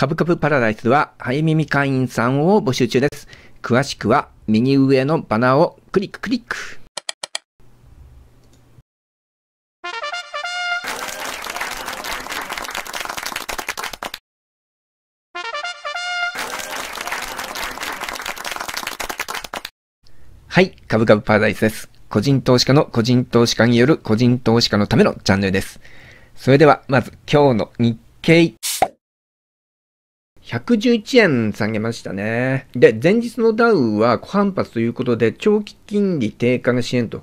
株株パラダイスは、ミ耳会員さんを募集中です。詳しくは、右上のバナーをクリッククリック。はい、株株パラダイスです。個人投資家の個人投資家による個人投資家のためのチャンネルです。それでは、まず今日の日経111円下げましたね。で、前日のダウは小反発ということで、長期金利低下の支援と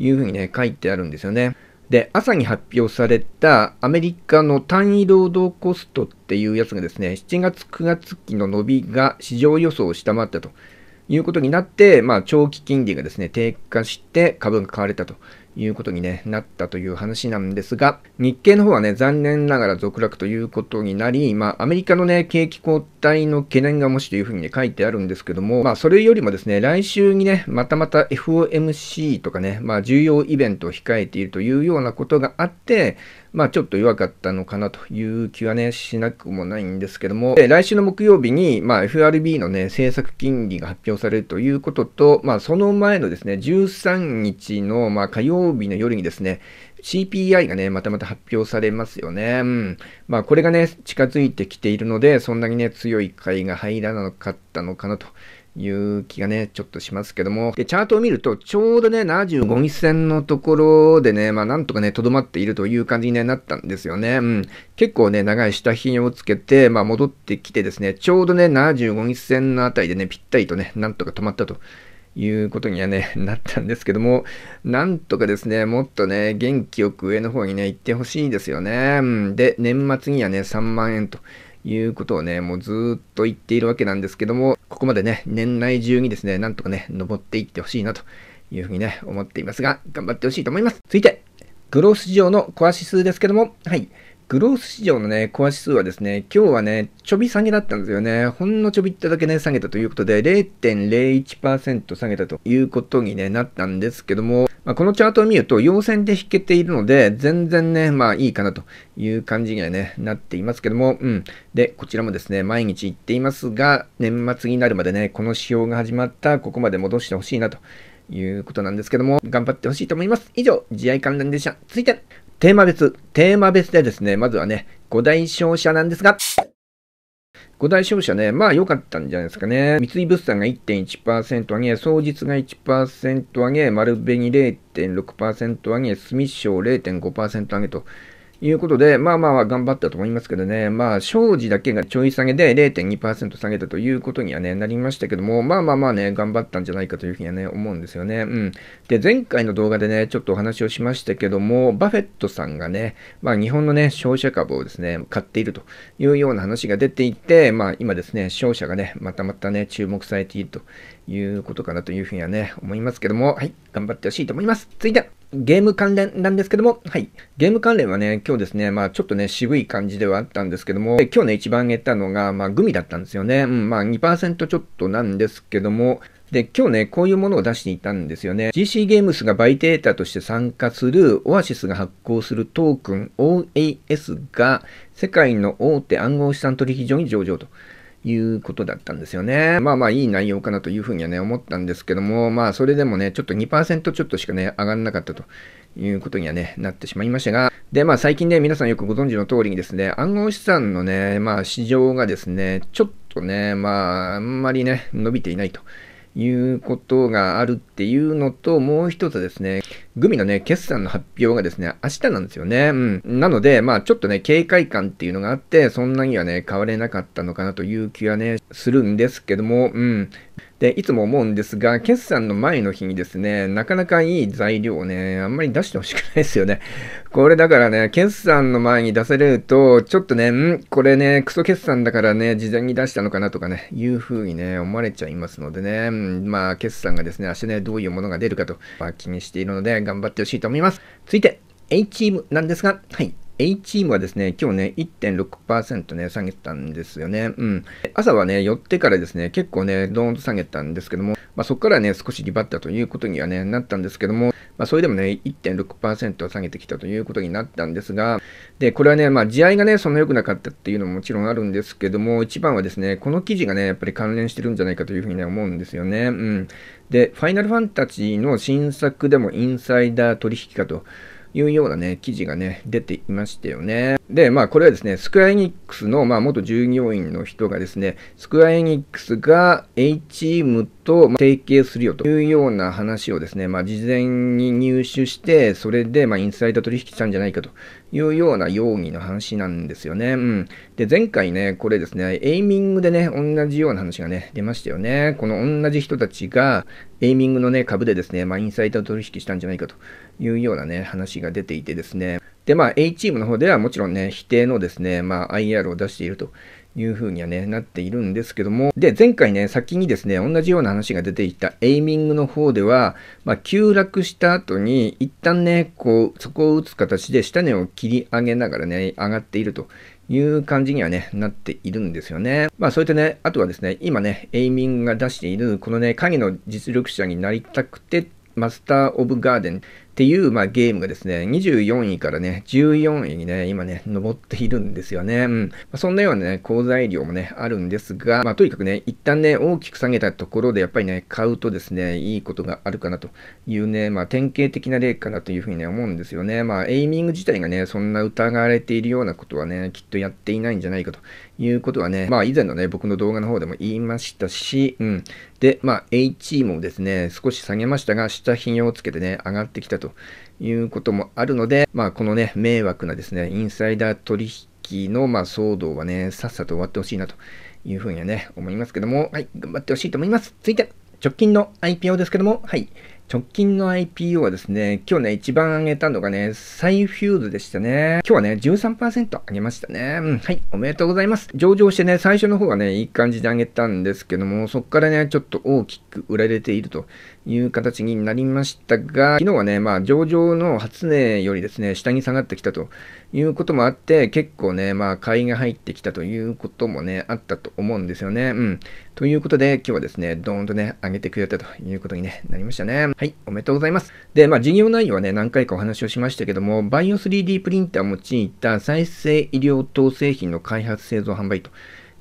いうふうにね、書いてあるんですよね。で、朝に発表されたアメリカの単位労働コストっていうやつがですね、7月9月期の伸びが市場予想を下回ったということになって、まあ、長期金利がですね、低下して株が買われたということに、ね、なったという話なんですが、日経の方はね、残念ながら続落ということになり、まあ、アメリカのね、景気後待の懸念がもしというふうに、ね、書いてあるんですけども、まあ、それよりもですね、来週にね、またまた FOMC とかね、まあ、重要イベントを控えているというようなことがあって、まあ、ちょっと弱かったのかなという気はね、しなくもないんですけども、来週の木曜日に、まあ、FRB のね、政策金利が発表されるということと、まあ、その前のですね、13日の、まあ、火曜日の夜にですね、CPI がね、またまた発表されますよね。うん。まあ、これがね、近づいてきているので、そんなにね、強い買いが入らなかったのかなと。いう気がね、ちょっとしますけども。で、チャートを見ると、ちょうどね、75日線のところでね、まあ、なんとかね、とどまっているという感じに、なったんですよね。うん。結構ね、長い下品をつけて、まあ、戻ってきてですね、ちょうどね、75日線のあたりでね、ぴったりとね、なんとか止まったと。いうことにはね、なったんですけども、なんとかですね、もっとね、元気よく上の方にね、行ってほしいんですよね。で、年末にはね、3万円と。いうことをね、もうずっと言っているわけなんですけども、ここまでね、年内中にですね、なんとかね、登っていってほしいなというふうにね、思っていますが、頑張ってほしいと思います。続いて、グロース上のコア指数ですけども、はい。グロース市場のね、コア指数はですね、今日はね、ちょび下げだったんですよね。ほんのちょびっただけね、下げたということで、0.01%下げたということに、ね、なったんですけども、まあ、このチャートを見ると、陽線で引けているので、全然ね、まあいいかなという感じにはね、なっていますけども、うん。で、こちらもですね、毎日行っていますが、年末になるまでね、この指標が始まった、ここまで戻してほしいなということなんですけども、頑張ってほしいと思います。以上、慈愛観覧でした。続いて、テーマ別、テーマ別でですね、まずはね、5大商社なんですが、5大商社ね、まあ良かったんじゃないですかね。三井物産が1.1%上げ、総実が1%上げ、丸紅0.6%上げ、住商0.5%上げと、いうことで、まあまあ頑張ったと思いますけどね、まあ、庄司だけがちょい下げで0.2%下げたということにはね、なりましたけども、まあまあまあね、頑張ったんじゃないかというふうにはね、思うんですよね。うん。で、前回の動画でね、ちょっとお話をしましたけども、バフェットさんがね、まあ日本のね、消費者株をですね、買っているというような話が出ていて、まあ今ですね、商社がね、またまたね、注目されているということかなというふうにはね、思いますけども、はい、頑張ってほしいと思います。続いてゲーム関連なんですけども、はい。ゲーム関連はね、今日ですね、まあちょっとね、渋い感じではあったんですけども、今日ね、一番上ったのが、まあグミだったんですよね。うん、まあ2%ちょっとなんですけども、で、今日ね、こういうものを出していたんですよね。GC ゲームスがバイデータとして参加する、オアシスが発行するトークン OAS が世界の大手暗号資産取引所に上場と。いうことだったんですよね。まあまあいい内容かなというふうにはね、思ったんですけども、まあそれでもね、ちょっと2%ちょっとしかね、上がんなかったということにはね、なってしまいましたが、で、まあ最近ね、皆さんよくご存知の通りにですね、暗号資産のね、まあ市場がですね、ちょっとね、まああんまりね、伸びていないと。いうことがあるっていうのと、もう一つですね、グミのね、決算の発表がですね、明日なんですよね。うん。なので、まあちょっとね、警戒感っていうのがあって、そんなにはね、変われなかったのかなという気はね、するんですけども、うん。で、いつも思うんですが、決算の前の日にですね、なかなかいい材料をね、あんまり出してほしくないですよね。これだからね、決算の前に出されると、ちょっとね、んこれね、クソ決算だからね、事前に出したのかなとかね、いう風にね、思われちゃいますのでね、うん、まあ、決算がですね、明日ね、どういうものが出るかと、まあ、気にしているので、頑張ってほしいと思います。続いて、A チームなんですが、はい、A チームはですね、今日ね、1.6%ね、下げたんですよね。うん。朝はね、寄ってからですね、結構ね、ドーンと下げたんですけども、まあ、そこからね、少しリバったということにはね、なったんですけども、まあ、それでもね、1.6%下げてきたということになったんですが、で、これはね、まあ、地合いがね、そんな良くなかったっていうのももちろんあるんですけども、一番はですね、この記事がね、やっぱり関連してるんじゃないかというふうにね、思うんですよね。うん。で、ファイナルファンタジーの新作でもインサイダー取引かと。いうようなね、記事がね、出ていましたよね。で、まあ、これはですね、スクエアエニックスの、まあ、元従業員の人がですね、スクエアエニックスが A チームと提携するよというような話をですね、まあ、事前に入手して、それで、まあ、インサイダー取引したんじゃないかというような容疑の話なんですよね。うん。で、前回ね、これですね、エイミングでね、同じような話がね、出ましたよね。この同じ人たちが、エイミングのね、株でですね、まあ、インサイトー取引したんじゃないかというようなね、話が出ていてですね。で、まあ、A チームの方ではもちろんね、否定のですね、まあ、IR を出しているというふうにはね、なっているんですけども、で、前回ね、先にですね、同じような話が出ていたエイミングの方では、まあ、急落した後に、一旦ね、こう、そこを打つ形で下根を切り上げながらね、上がっているという感じにはね、なっているんですよね。まあ、そういったね、あとはですね、今ね、エイミングが出している、このね、影の実力者になりたくて、マスター・オブ・ガーデンっていう、まあ、ゲームがですね、24位からね、14位にね、今ね、上っているんですよね。うん。まあ、そんなようなね、好材料もね、あるんですが、まあ、とにかくね、一旦ね、大きく下げたところで、やっぱりね、買うとですね、いいことがあるかなというね、まあ、典型的な例かなというふうにね、思うんですよね。まあ、エイミング自体がね、そんな疑われているようなことはね、きっとやっていないんじゃないかということはね、まあ以前のね、僕の動画の方でも言いましたし、うん。で、まあ h ムもですね、少し下げましたが、下品をつけてね、上がってきたということもあるので、まあこのね、迷惑なですね、インサイダー取引の、まあ、騒動はね、さっさと終わってほしいなというふうにはね、思いますけども、はい、頑張ってほしいと思います。続いて、直近の IPO ですけども、はい。直近の IPO はですね、今日ね、一番上げたのがね、サイフューズでしたね。今日はね、13%上げましたね。うん、はい、おめでとうございます。上場してね、最初の方がね、いい感じで上げたんですけども、そっからね、ちょっと大きく売られているという形になりましたが、昨日はね、まあ、上場の初値よりですね、下に下がってきたということもあって、結構ね、まあ、買いが入ってきたということもね、あったと思うんですよね。うん。ということで、今日はですね、ドーンとね、上げてくれたということに、ね、なりましたね。はい、おめでとうございます。で、まあ、事業内容はね、何回かお話をしましたけども、バイオ 3D プリンターを用いた再生医療等製品の開発、製造、販売と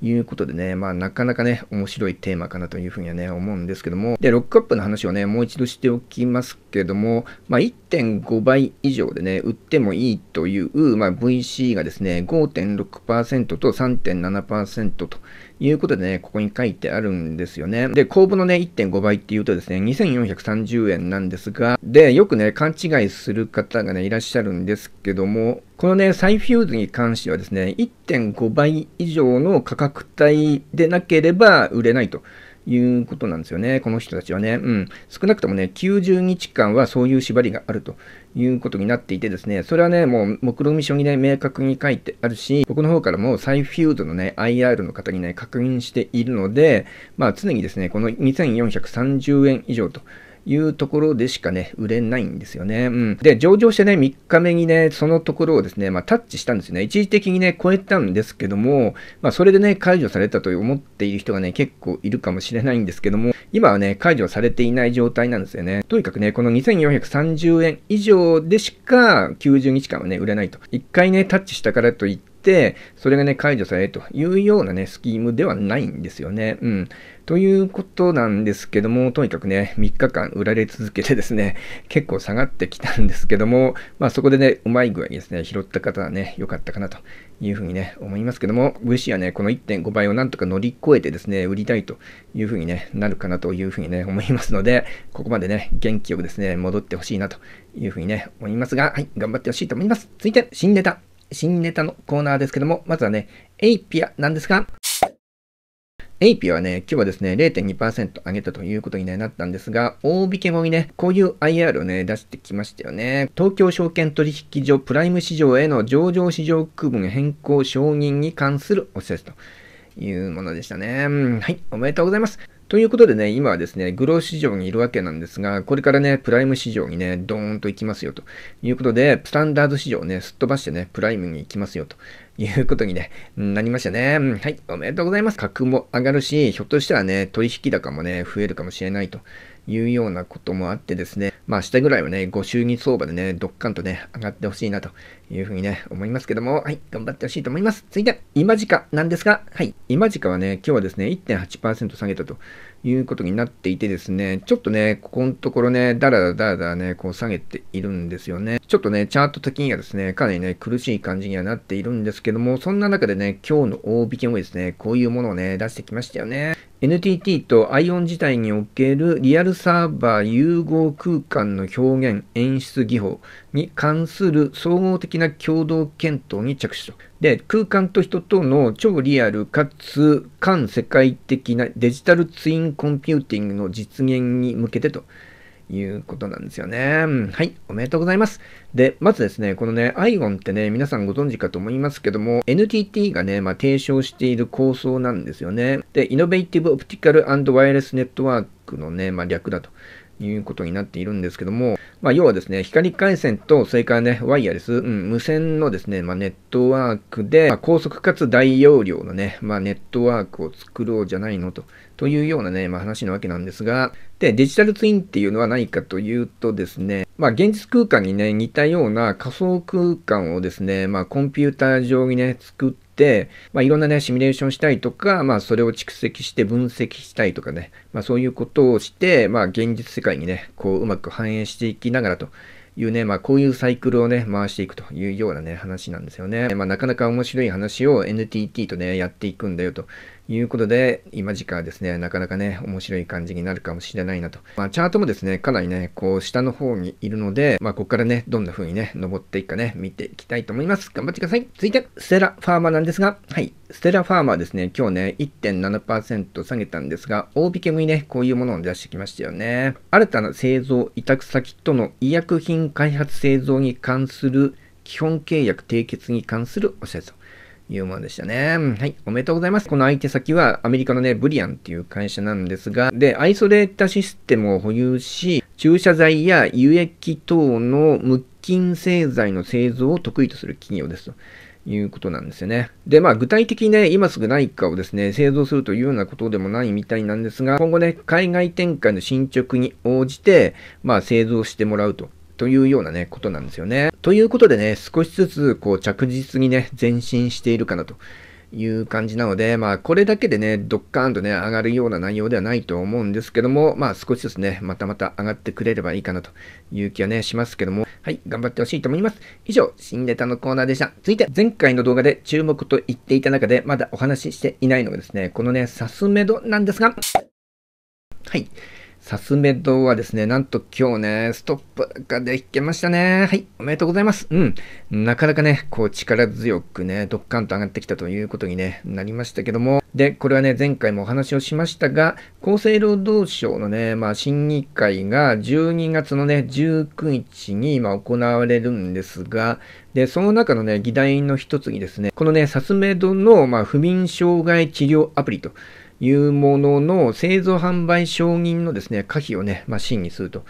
いうことでね、まあなかなかね、面白いテーマかなというふうにはね、思うんですけども、で、ロックアップの話をね、もう一度しておきますけれども、まあ、1.5倍以上でね、売ってもいいという、まあ、VC がですね、5.6%と3.7%ということでね、ここに書いてあるんですよね。で、公募のね、1.5倍っていうとですね、2430円なんですが、で、よくね、勘違いする方がね、いらっしゃるんですけども、このね、サイフューズに関してはですね、1.5倍以上の価格帯でなければ売れないと。いうことなんですよね、この人たちはね。うん。少なくともね、90日間はそういう縛りがあるということになっていてですね、それはね、もう目論見書にね、明確に書いてあるし、僕の方からもサイフィードのね、IR の方にね、確認しているので、まあ常にですね、この2430円以上と。いうところでしかね、売れないんですよね。うん。で、上場してね、3日目にね、そのところをですね、まあ、タッチしたんですよね。一時的にね、超えたんですけども、まあ、それでね、解除されたと思っている人がね、結構いるかもしれないんですけども、今はね、解除されていない状態なんですよね。とにかくね、この2430円以上でしか90日間はね、売れないと。1回ね、タッチしたからといって、、それがね、解除されるというようなね、スキームではないんですよね。うん。ということなんですけども、とにかくね、3日間売られ続けてですね、結構下がってきたんですけども、まあそこでね、うまい具合にですね、拾った方はね、良かったかなというふうにね、思いますけども、VC はね、この1.5倍をなんとか乗り越えてですね、売りたいというふうに、ね、なるかなというふうにね、思いますので、ここまでね、元気よくですね、戻ってほしいなというふうにね、思いますが、はい、頑張ってほしいと思います。続いて、新ネタ。新ネタのコーナーですけども、まずはね、エイピアなんですが、エイピアはね、今日はですね、0.2%上げたということに、ね、なったんですが、大引け後にね、こういう IR をね、出してきましたよね。東京証券取引所プライム市場への上場市場区分変更承認に関するお知らせというものでしたね。はい、おめでとうございます。ということでね、今はですね、グロー市場にいるわけなんですが、これからね、プライム市場にね、ドーンと行きますよということで、スタンダード市場をね、すっ飛ばしてね、プライムに行きますよということにね、なりましたね。はい、おめでとうございます。格も上がるし、ひょっとしたらね、取引高もね、増えるかもしれないというようなこともあってですね、まあ、明日ぐらいはね、ご祝儀相場でね、ドッカンとね、上がってほしいなというふうにね、思いますけども、はい、頑張ってほしいと思います。続いて、今時価なんですが、はい、今時価はね、今日はですね、1.8%下げたということになっていてですね、ちょっとね、ここのところね、だらだらだらだらね、こう下げているんですよね。ちょっとね、チャート的にはですね、かなりね、苦しい感じにはなっているんですけども、そんな中でね、今日の大引けもですね、こういうものをね、出してきましたよね。NTT と ION 自体におけるリアルサーバー融合空間の表現、演出技法、に関する総合的な共同検討に着手と。で、空間と人との超リアルかつ間世界的なデジタルツインコンピューティングの実現に向けてと。いうことなんですよね。はい、おめでとうございます。で、まずですね、このね、アイオンってね、皆さんご存知かと思いますけども、NTT がね、まあ、提唱している構想なんですよね。で、イノベーティブ・オプティカル・ワイヤレス・ネットワークのね、まあ、略だということになっているんですけども、まあ、要はですね、光回線と、それからね、ワイヤレス、うん、無線のですね、まあ、ネットワークで、まあ、高速かつ大容量のね、まあ、ネットワークを作ろうじゃないのと、というようなね、まあ、話なわけなんですが、で、デジタルツインっていうのは何かというとですね、まあ、現実空間にね、似たような仮想空間をですね、まあ、コンピューター上にね、作っ、まあ、いろんなね、シミュレーションしたりとか、まあ、それを蓄積して分析したりとかね、まあ、そういうことをして、まあ、現実世界にね、こう、うまく反映していきながらというね、まあ、こういうサイクルをね、回していくというようなね、話なんですよね。まあ、なかなか面白い話を NTT とね、やっていくんだよということで、今時間ですね、なかなかね、面白い感じになるかもしれないなと。まあ、チャートもですね、かなりね、こう、下の方にいるので、まあ、ここからね、どんな風にね、登っていくかね、見ていきたいと思います。頑張ってください。続いて、ステラファーマーなんですが、はい、ステラファーマーですね、今日ね、1.7%下げたんですが、大引けむにね、こういうものを出してきましたよね。新たな製造委託先との医薬品開発製造に関する基本契約締結に関するお知らせ。いうものでしたね。はい。おめでとうございます。この相手先はアメリカのね、ブリアンっていう会社なんですが、で、アイソレータシステムを保有し、注射剤や輸液等の無菌製剤の製造を得意とする企業ですと。いうことなんですよね。で、まあ具体的にね、今すぐいかをですね、製造するというようなことでもないみたいなんですが、今後ね、海外展開の進捗に応じて、まあ製造してもらうとというようなね、ことなんですよね。ということでね、少しずつこう着実にね、前進しているかなという感じなので、まあこれだけでね、ドッカーンとね、上がるような内容ではないと思うんですけども、まあ少しずつね、またまた上がってくれればいいかなという気はね、しますけども、はい、頑張ってほしいと思います。以上、新ネタのコーナーでした。続いて、前回の動画で注目と言っていた中で、まだお話ししていないのがですね、このね、サスメドなんですが、はい。サスメドはですね、なんと今日ね、ストップができましたね。はい、おめでとうございます。うん。なかなかね、こう力強くね、ドッカンと上がってきたということに、ね、なりましたけども。で、これはね、前回もお話をしましたが、厚生労働省のね、まあ、審議会が12月のね、19日に今行われるんですが、で、その中のね、議題の一つにですね、このね、サスメドの、まあ、不眠障害治療アプリというものの製造販売承認のですね、可否をね、まあ、審議すると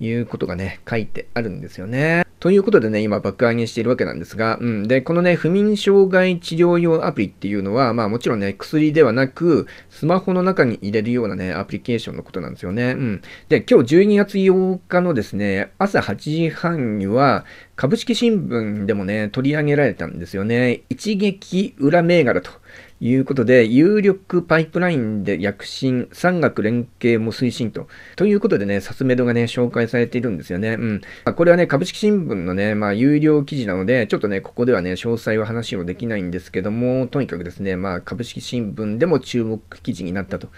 いうことがね、書いてあるんですよね。ということでね、今爆上げしているわけなんですが、うん。で、このね、不眠障害治療用アプリっていうのは、まあもちろんね、薬ではなく、スマホの中に入れるようなね、アプリケーションのことなんですよね。うん。で、今日12月8日のですね、朝8時半には、株式新聞でもね、取り上げられたんですよね。一撃裏銘柄と。いうことで、有力パイプラインで躍進、産学連携も推進と。ということでね、サスメドがね、紹介されているんですよね。うん。まあ、これはね、株式新聞のね、まあ、有料記事なので、ちょっとね、ここではね、詳細は話をできないんですけども、とにかくですね、まあ、株式新聞でも注目記事になったと。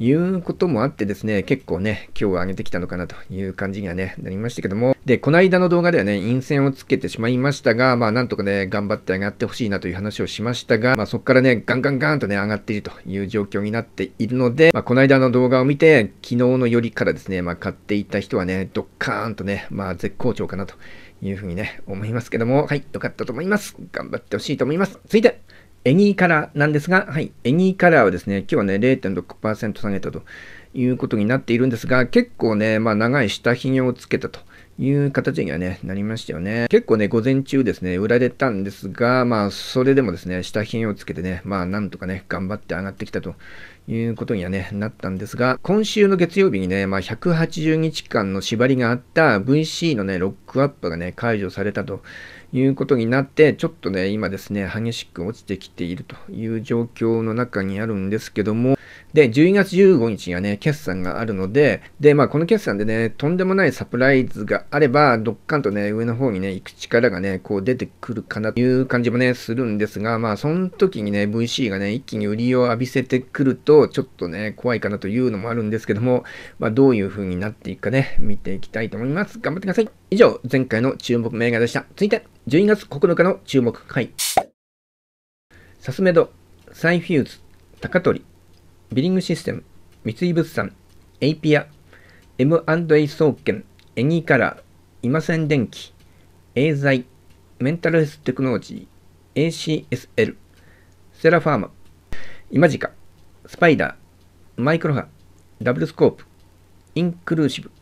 いうこともあってですね、結構ね、今日上げてきたのかなという感じにはね、なりましたけども、で、この間の動画ではね、陰線をつけてしまいましたが、まあなんとかね、頑張って上がってほしいなという話をしましたが、まあそこからね、ガンガンガンとね、上がっているという状況になっているので、まあこの間の動画を見て、昨日のよりからですね、まあ買っていた人はね、ドッカーンとね、まあ絶好調かなというふうにね、思いますけども、はい、良かったと思います。頑張ってほしいと思います。続いて、エニーカラーなんですが、はい、エニーカラーはですね、今日はね、0.6%下げたということになっているんですが、結構ね、まあ、長い下髭をつけたと。いう形にはね、なりましたよね。結構ね、午前中ですね、売られたんですが、まあ、それでもですね、下品をつけてね、まあ、なんとかね、頑張って上がってきたということにはね、なったんですが、今週の月曜日にね、まあ、180日間の縛りがあった VC のね、ロックアップがね、解除されたということになって、ちょっとね、今ですね、激しく落ちてきているという状況の中にあるんですけども、で、12月15日がね、決算があるので、で、まあこの決算でね、とんでもないサプライズがあれば、どっかんとね、上の方にね、行く力がね、こう出てくるかなという感じもね、するんですが、まあその時にね、VC がね、一気に売りを浴びせてくると、ちょっとね、怖いかなというのもあるんですけども、まあどういう風になっていくかね、見ていきたいと思います。頑張ってください。以上、前回の注目銘柄でした。続いて、12月9日の注目回。サスメド、サイフューズ、高取、ビリングシステム、三井物産、エイピア、M&A 総研、エニーカラー、セン電機、エーザイ、メンタルヘステクノロジー、ACSL、セラファーマ、イマジカ、スパイダー、マイクロハ、ダブルスコープ、インクルーシブ、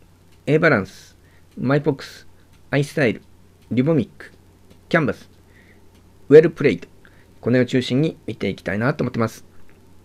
エイバランス、マイポックス、アイスタイル、リボミック、キャンバス、ウェルプレイト、このを中心に見ていきたいなと思ってます。